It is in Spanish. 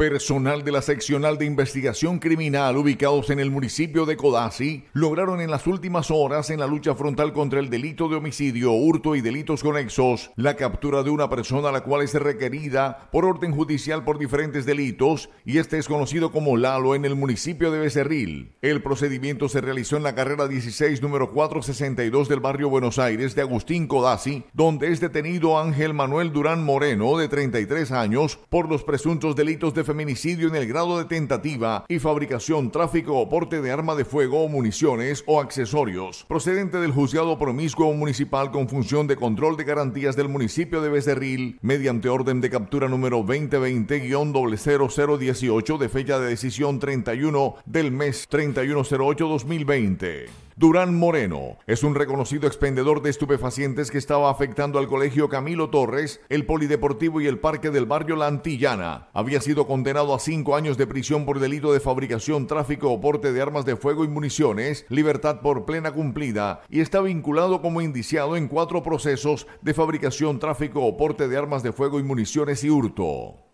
Personal de la seccional de investigación criminal ubicados en el municipio de Codazzi lograron en las últimas horas en la lucha frontal contra el delito de homicidio, hurto y delitos conexos la captura de una persona a la cual es requerida por orden judicial por diferentes delitos y este es conocido como Lalo en el municipio de Becerril. El procedimiento se realizó en la carrera 16 número 462 del barrio Buenos Aires de Agustín Codazzi, donde es detenido Ángel Manuel Durán Moreno de 33 años por los presuntos delitos de feminicidio en el grado de tentativa y fabricación, tráfico o porte de arma de fuego o municiones o accesorios, procedente del juzgado promiscuo municipal con función de control de garantías del municipio de Becerril, mediante orden de captura número 2020 0018 de fecha de decisión 31 del mes 3108-2020. Durán Moreno es un reconocido expendedor de estupefacientes que estaba afectando al colegio Camilo Torres, el Polideportivo y el Parque del Barrio La Antillana. Había sido condenado a cinco años de prisión por delito de fabricación, tráfico o porte de armas de fuego y municiones, libertad por plena cumplida, y está vinculado como indiciado en cuatro procesos de fabricación, tráfico o porte de armas de fuego y municiones y hurto.